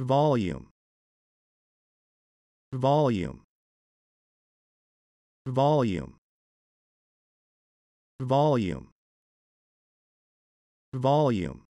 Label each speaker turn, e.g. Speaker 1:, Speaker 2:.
Speaker 1: volume volume volume volume volume